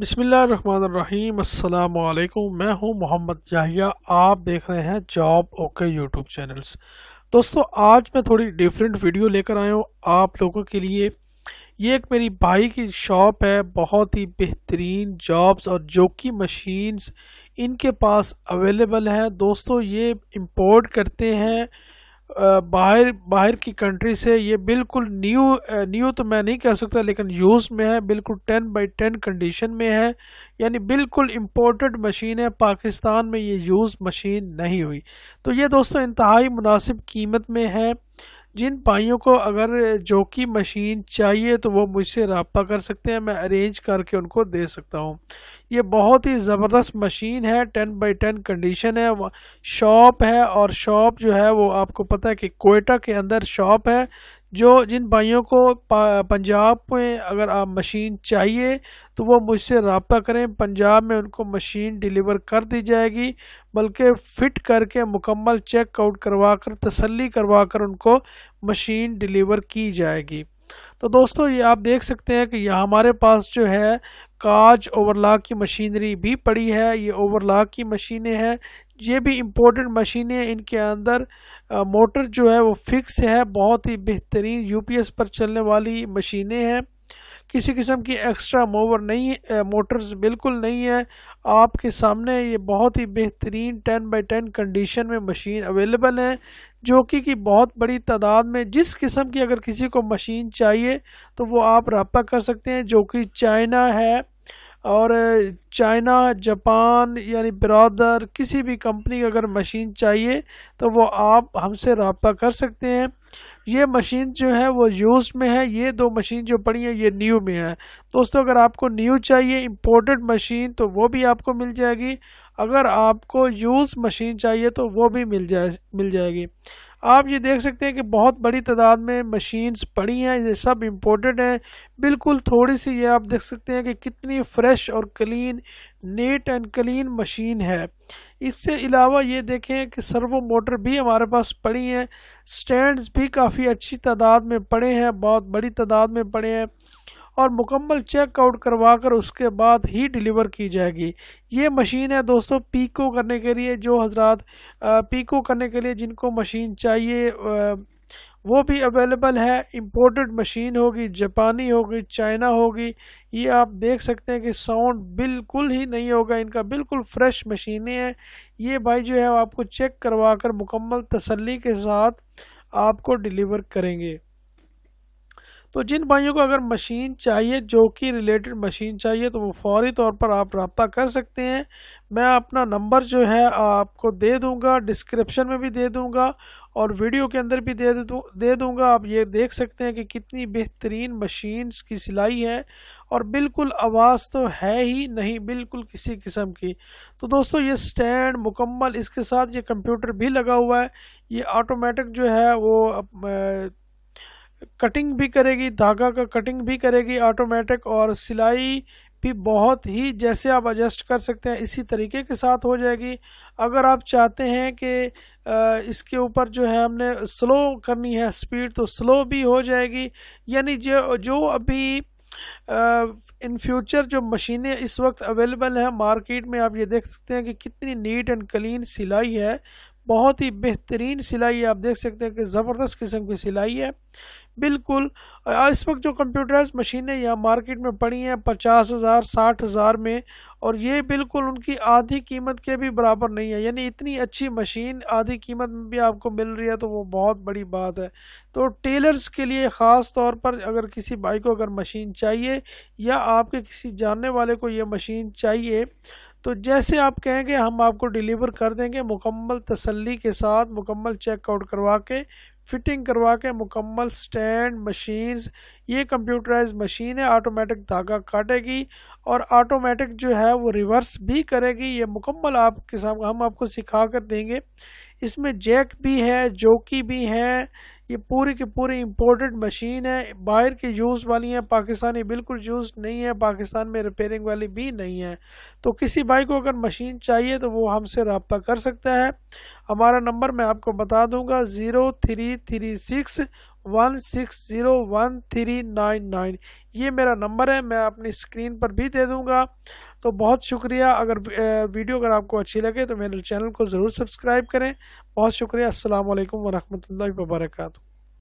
बिसमीम अल्लाम मैं हूं मोहम्मद जाहिया आप देख रहे हैं जॉब ओके यूट्यूब चैनल्स दोस्तों आज मैं थोड़ी डिफरेंट वीडियो लेकर आया हूं आप लोगों के लिए ये एक मेरी भाई की शॉप है बहुत ही बेहतरीन जॉब्स और जोकी मशीन्स इनके पास अवेलेबल हैं दोस्तों ये इंपोर्ट करते हैं बाहर बाहर की कंट्री से ये बिल्कुल न्यू न्यू तो मैं नहीं कह सकता लेकिन यूज़ में है बिल्कुल टेन बाई टेन कंडीशन में है यानी बिल्कुल इम्पोर्टेड मशीन है पाकिस्तान में ये यूज़ मशीन नहीं हुई तो ये दोस्तों इंतहाई मुनासिब कीमत में है जिन भाइयों को अगर जो की मशीन चाहिए तो वो मुझसे रबता कर सकते हैं मैं अरेंज करके उनको दे सकता हूँ ये बहुत ही ज़बरदस्त मशीन है टेन बाई टेन कंडीशन है शॉप है और शॉप जो है वो आपको पता है कि कोयटा के अंदर शॉप है जो जिन भाइयों को पंजाब में अगर आप मशीन चाहिए तो वो मुझसे रबता करें पंजाब में उनको मशीन डिलीवर कर दी जाएगी बल्कि फ़िट करके मुकम्मल चेकआउट करवा कर तसली करवा कर उनको मशीन डिलीवर की जाएगी तो दोस्तों ये आप देख सकते हैं कि यह हमारे पास जो है काज ओवरलॉक की मशीनरी भी पड़ी है ये ओवरलॉक की मशीनें हैं ये भी इम्पोर्टेंट मशीनें इनके अंदर आ, मोटर जो है वो फिक्स है बहुत ही बेहतरीन यूपीएस पर चलने वाली मशीनें हैं किसी किस्म की एक्स्ट्रा मोवर नहीं है मोटर्स बिल्कुल नहीं है आपके सामने ये बहुत ही बेहतरीन टेन बाई टेन कंडीशन में मशीन अवेलेबल है जो कि की बहुत बड़ी तादाद में जिस किस्म की अगर किसी को मशीन चाहिए तो वो आप रबा कर सकते हैं जो कि चाइना है और चाइना जापान यानी बरदर किसी भी कंपनी अगर मशीन चाहिए तो वो आप हमसे रबता कर सकते हैं ये मशीन जो है वो यूज़ में है ये दो मशीन जो पड़ी है ये न्यू में है दोस्तों अगर आपको न्यू चाहिए इम्पोर्टेड मशीन तो वो भी आपको मिल जाएगी अगर आपको यूज़ मशीन चाहिए तो वो भी मिल जाए मिल जाएगी आप ये देख सकते हैं कि बहुत बड़ी तादाद में मशीन्स पड़ी हैं ये सब इम्पोर्टेड हैं बिल्कुल थोड़ी सी ये आप देख सकते हैं कि कितनी फ्रेश और clean neat and clean machine है इससे अलावा ये देखें कि सर्वो मोटर भी हमारे पास पड़ी हैं स्टैंड्स भी काफ़ी अच्छी तादाद में पड़े हैं बहुत बड़ी तादाद में पड़े हैं और मुकम्मल चेकआउट करवा कर उसके बाद ही डिलीवर की जाएगी ये मशीन है दोस्तों पीको करने के लिए जो हजरात पीको करने के लिए जिनको मशीन चाहिए वो भी अवेलेबल है इम्पोर्टेड मशीन होगी जापानी होगी चाइना होगी ये आप देख सकते हैं कि साउंड बिल्कुल ही नहीं होगा इनका बिल्कुल फ्रेश मशीनें हैं ये भाई जो है आपको चेक करवा कर मुकम्मल तसली के साथ आपको डिलीवर करेंगे तो जिन भाइयों को अगर मशीन चाहिए जो कि रिलेटेड मशीन चाहिए तो वो फौरी तौर पर आप रबता कर सकते हैं मैं अपना नंबर जो है आपको दे दूंगा डिस्क्रिप्शन में भी दे दूंगा और वीडियो के अंदर भी दे दूँ दे दूँगा आप ये देख सकते हैं कि कितनी बेहतरीन मशीन्स की सिलाई है और बिल्कुल आवाज़ तो है ही नहीं बिल्कुल किसी किस्म की तो दोस्तों ये स्टैंड मुकम्मल इसके साथ ये कंप्यूटर भी लगा हुआ है ये ऑटोमेटिक जो है वो कटिंग भी करेगी धागा का कटिंग भी करेगी ऑटोमेटिक और सिलाई भी बहुत ही जैसे आप एडजस्ट कर सकते हैं इसी तरीके के साथ हो जाएगी अगर आप चाहते हैं कि इसके ऊपर जो है हमने स्लो करनी है स्पीड तो स्लो भी हो जाएगी यानी जो जो अभी इन फ्यूचर जो मशीनें इस वक्त अवेलेबल हैं मार्केट में आप ये देख सकते हैं कि कितनी नीट एंड क्लीन सिलाई है बहुत ही बेहतरीन सिलाई है आप देख सकते हैं कि ज़बरदस्त किस्म की सिलाई है बिल्कुल इस वक्त जो कंप्यूटराइज मशीनें यहाँ मार्केट में पड़ी हैं पचास हज़ार साठ हज़ार में और ये बिल्कुल उनकी आधी कीमत के भी बराबर नहीं है यानी इतनी अच्छी मशीन आधी कीमत में भी आपको मिल रही है तो वो बहुत बड़ी बात है तो टेलर्स के लिए ख़ास तौर पर अगर किसी भाई को अगर मशीन चाहिए या आपके किसी जानने वाले को ये मशीन चाहिए तो जैसे आप कहेंगे हम आपको डिलीवर कर देंगे मुकम्मल तसल्ली के साथ मुकम्मल चेकआउट करवा के फिटिंग करवा के मुकम्मल स्टैंड मशीन्स ये कंप्यूटराइज मशीन है ऑटोमेटिक धागा काटेगी और ऑटोमेटिक जो है वो रिवर्स भी करेगी ये मुकम्मल आपके सामने हम आपको सिखा कर देंगे इसमें जैक भी है जोकी भी है ये पूरी की पूरी इम्पोर्टेड मशीन है बाहर की यूज़ वाली है पाकिस्तानी बिल्कुल यूज़ नहीं है पाकिस्तान में रिपेयरिंग वाली भी नहीं है तो किसी भाई को अगर मशीन चाहिए तो वो हमसे रबता कर सकता है हमारा नंबर मैं आपको बता दूंगा zero three three six one six zero one three nine nine ये मेरा नंबर है मैं अपनी स्क्रीन पर भी दे दूंगा तो बहुत शुक्रिया अगर वीडियो अगर आपको अच्छी लगे तो मेरे चैनल को ज़रूर सब्सक्राइब करें बहुत शुक्रिया असल वरहमल वबरकू